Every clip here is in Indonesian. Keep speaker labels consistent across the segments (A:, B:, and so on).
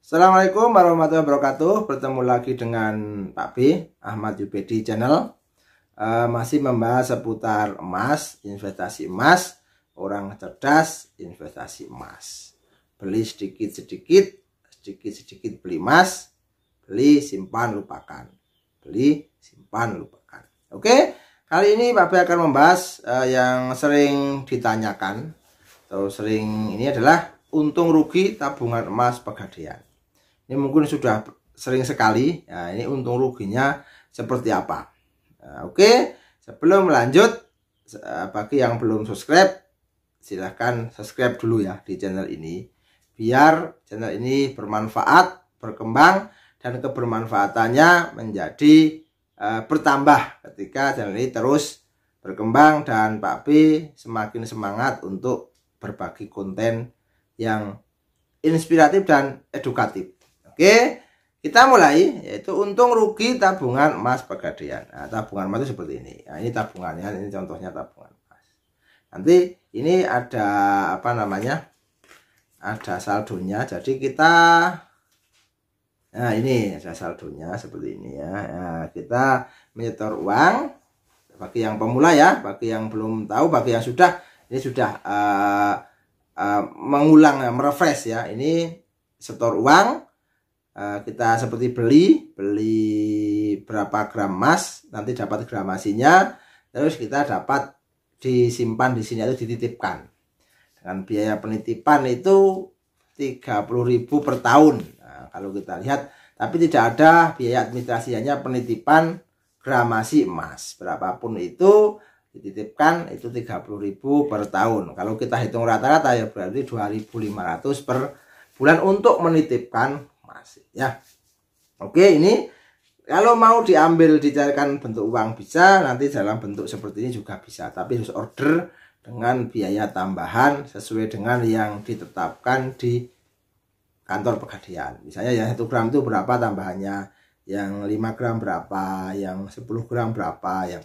A: Assalamualaikum warahmatullahi wabarakatuh. Bertemu lagi dengan Pak B, Ahmad Yubedi Channel. E, masih membahas seputar emas, investasi emas, orang cerdas, investasi emas. Beli sedikit-sedikit, sedikit-sedikit beli emas, beli simpan lupakan. Beli simpan lupakan. Oke, kali ini Pak B akan membahas e, yang sering ditanyakan atau sering ini adalah untung rugi tabungan emas pegadaian ini mungkin sudah sering sekali ya, ini untung ruginya seperti apa nah, oke sebelum lanjut eh, bagi yang belum subscribe silahkan subscribe dulu ya di channel ini biar channel ini bermanfaat berkembang dan kebermanfaatannya menjadi e, bertambah ketika channel ini terus berkembang dan Pak B semakin semangat untuk berbagi konten yang inspiratif dan edukatif. Oke, kita mulai yaitu untung rugi tabungan emas pegadaian. Nah, tabungan emas itu seperti ini. Nah, ini tabungannya, ini contohnya tabungan emas. Nanti ini ada apa namanya? Ada saldonya. Jadi kita Nah, ini ada saldonya seperti ini ya. Nah, kita menyetor uang bagi yang pemula ya, bagi yang belum tahu, bagi yang sudah ini sudah uh, uh, mengulang ya, merefresh ya. Ini setor uang Eh, kita seperti beli beli berapa gram emas nanti dapat gramasinya terus kita dapat disimpan di sini atau dititipkan dengan biaya penitipan itu 30.000 per tahun nah, kalau kita lihat tapi tidak ada biaya administrasinya penitipan gramasi emas berapapun itu dititipkan itu 30.000 per tahun kalau kita hitung rata-rata ya berarti 2.500 per bulan untuk menitipkan asik ya oke ini kalau mau diambil dicarikan bentuk uang bisa nanti dalam bentuk seperti ini juga bisa tapi harus order dengan biaya tambahan sesuai dengan yang ditetapkan di kantor pegadaian misalnya yang satu gram itu berapa tambahannya yang 5 gram berapa yang 10 gram berapa yang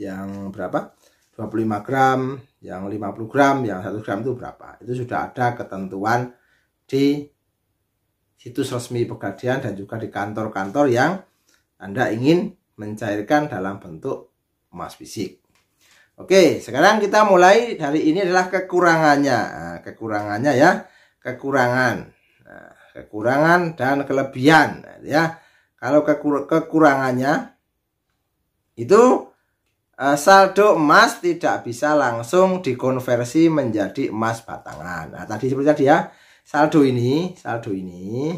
A: yang berapa 25 gram yang 50 gram yang satu gram itu berapa itu sudah ada ketentuan di situs resmi Pegadaian dan juga di kantor-kantor yang Anda ingin mencairkan dalam bentuk emas fisik. Oke, sekarang kita mulai dari ini adalah kekurangannya. Nah, kekurangannya ya, kekurangan. Nah, kekurangan dan kelebihan nah, ya. Kalau kekur kekurangannya itu eh, saldo emas tidak bisa langsung dikonversi menjadi emas batangan. Nah, tadi seperti tadi ya saldo ini saldo ini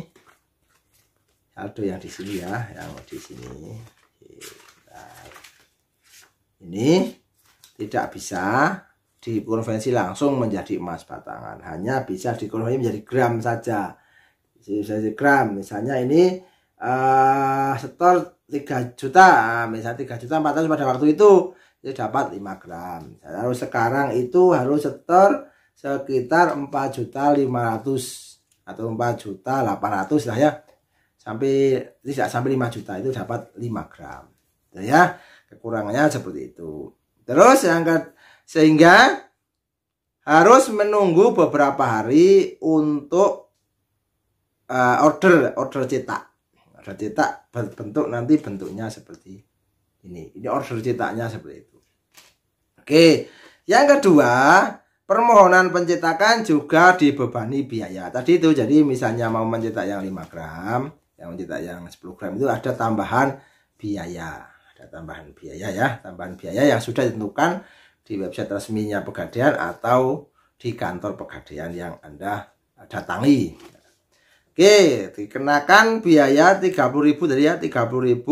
A: saldo yang di sini ya yang di sini ini tidak bisa dikonversi langsung menjadi emas batangan hanya bisa dikonversi menjadi gram saja bisa jadi gram misalnya ini uh, setor 3 juta ah, misalnya 3 juta 400 pada waktu itu itu dapat 5 gram harus sekarang itu harus setor sekitar juta 4.500 atau juta 4.800 lah ya sampai tidak sampai 5 juta itu dapat 5 gram gitu ya kekurangannya seperti itu terus yang ke, sehingga harus menunggu beberapa hari untuk uh, order order cetak order cetak bentuk nanti bentuknya seperti ini ini order cetaknya seperti itu oke yang kedua permohonan pencetakan juga dibebani biaya. Tadi itu jadi misalnya mau mencetak yang 5 gram, yang mencetak yang 10 gram itu ada tambahan biaya. Ada tambahan biaya ya, tambahan biaya yang sudah ditentukan di website resminya Pegadaian atau di kantor Pegadaian yang Anda datangi. Oke, dikenakan biaya 30.000 tadi ya, 30.000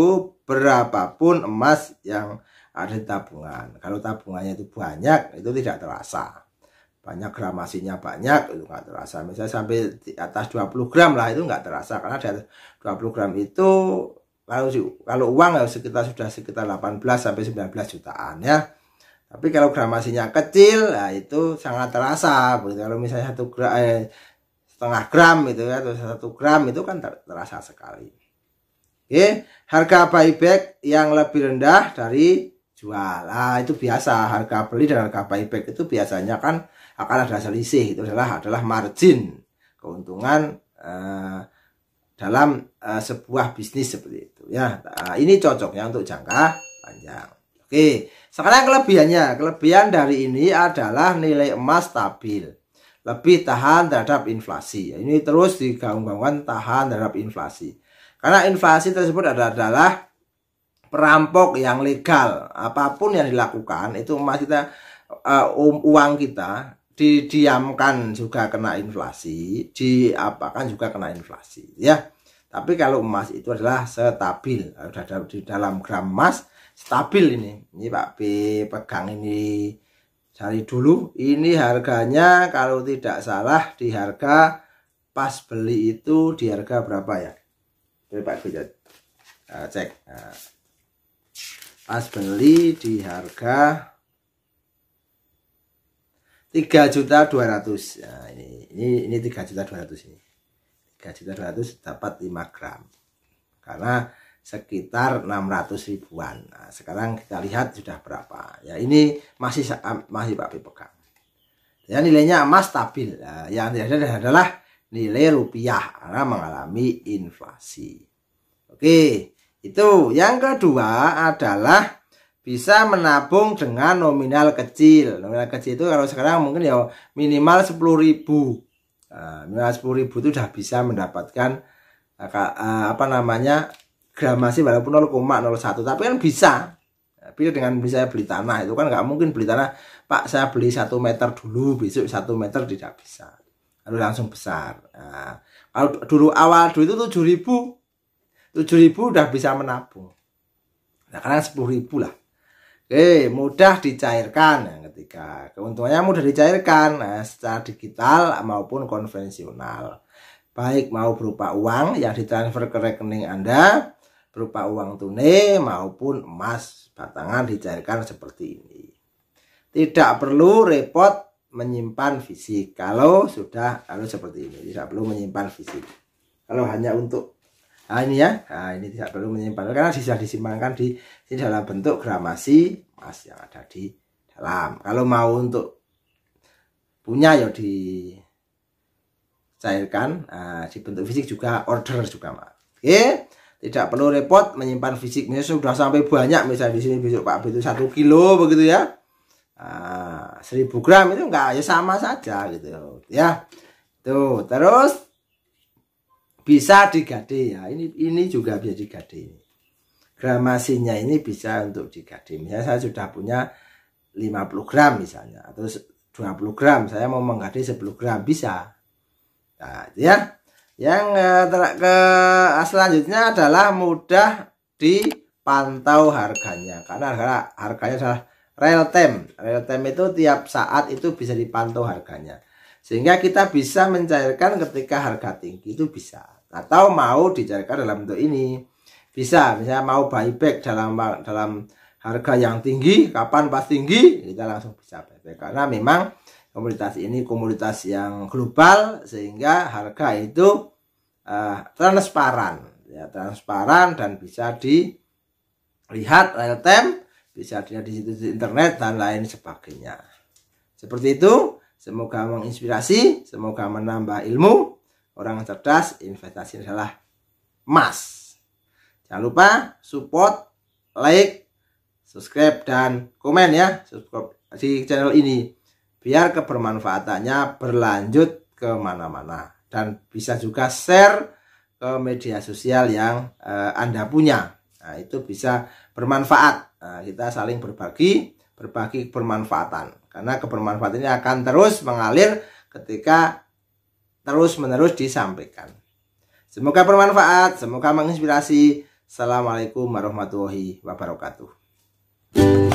A: berapapun emas yang ada tabungan. Kalau tabungannya itu banyak itu tidak terasa banyak gramasinya banyak itu nggak terasa misalnya sampai di atas 20 gram lah itu nggak terasa karena ada 20 gram itu kalau kalau uang ya sekitar sudah sekitar 18 sampai 19 jutaan ya tapi kalau gramasinya kecil ya itu sangat terasa begitu kalau misalnya satu gram eh, setengah gram itu ya atau satu gram itu kan ter terasa sekali oke harga buyback yang lebih rendah dari jual nah itu biasa harga beli dan harga buyback itu biasanya kan akan ada selisih itu adalah adalah margin keuntungan uh, dalam uh, sebuah bisnis seperti itu ya nah, ini cocoknya untuk jangka panjang oke sekarang kelebihannya kelebihan dari ini adalah nilai emas stabil lebih tahan terhadap inflasi ini terus digaung-gaungkan tahan terhadap inflasi karena inflasi tersebut adalah, adalah perampok yang legal apapun yang dilakukan itu emas kita uh, uang kita didiamkan juga kena inflasi, diapakan juga kena inflasi ya. Tapi kalau emas itu adalah stabil, ada di dalam gram emas stabil ini. Ini Pak B pegang ini cari dulu. Ini harganya kalau tidak salah di harga pas beli itu di harga berapa ya? Coba Pak B cek. Ah, ah. Pas beli di harga tiga juta dua ratus nah, ini ini ini tiga juta dua ratus ini tiga juta dua ratus dapat lima gram karena sekitar enam ratus ribuan nah, sekarang kita lihat sudah berapa ya ini masih masih Pak pegang ya nilainya emas stabil nah, yang tidak ada adalah nilai rupiah karena mengalami inflasi oke itu yang kedua adalah bisa menabung dengan nominal kecil nominal kecil itu kalau sekarang mungkin ya minimal sepuluh ribu nah, minimal sepuluh ribu itu sudah bisa mendapatkan eh, eh, apa namanya gramasi walaupun 0,01 tapi kan bisa tapi dengan bisa beli tanah itu kan nggak mungkin beli tanah pak saya beli satu meter dulu besok satu meter tidak bisa lalu langsung besar nah, kalau dulu awal dulu itu tujuh ribu tujuh ribu udah bisa menabung nah karena sepuluh ribu lah Oke, eh, mudah dicairkan yang nah, ketiga. Keuntungannya mudah dicairkan nah, secara digital maupun konvensional. Baik mau berupa uang yang ditransfer ke rekening Anda, berupa uang tunai maupun emas batangan dicairkan seperti ini. Tidak perlu repot menyimpan fisik kalau sudah kalau seperti ini tidak perlu menyimpan fisik kalau hanya untuk nah, ini ya nah, ini tidak perlu menyimpan karena bisa disimpankan di di dalam bentuk gramasi emas yang ada di dalam kalau mau untuk punya ya dicairkan nah, di bentuk fisik juga order juga mas oke tidak perlu repot menyimpan fisik misalnya sudah sampai banyak misalnya di sini besok pak itu satu kilo begitu ya ah, seribu 1000 gram itu enggak ya sama saja gitu ya tuh terus bisa digade ya ini ini juga bisa digade gramasinya ini bisa untuk digade misalnya saya sudah punya 50 gram misalnya atau 20 gram saya mau menggade 10 gram bisa nah, ya yang eh, ke eh, selanjutnya adalah mudah dipantau harganya karena harga harganya adalah real time real time itu tiap saat itu bisa dipantau harganya sehingga kita bisa mencairkan ketika harga tinggi itu bisa atau mau dicairkan dalam bentuk ini bisa misalnya mau buyback dalam dalam harga yang tinggi kapan pas tinggi kita langsung bisa buyback karena memang komunitas ini komunitas yang global sehingga harga itu uh, transparan ya transparan dan bisa dilihat real time bisa dilihat di situs internet dan lain sebagainya seperti itu Semoga menginspirasi, semoga menambah ilmu. Orang cerdas, investasi adalah emas. Jangan lupa support, like, subscribe, dan komen ya subscribe di channel ini. Biar kebermanfaatannya berlanjut kemana-mana. Dan bisa juga share ke media sosial yang uh, Anda punya. Nah, itu bisa bermanfaat. Nah, kita saling berbagi, berbagi bermanfaatan. Karena kebermanfaatannya akan terus mengalir ketika terus-menerus disampaikan. Semoga bermanfaat, semoga menginspirasi. Assalamualaikum warahmatullahi wabarakatuh.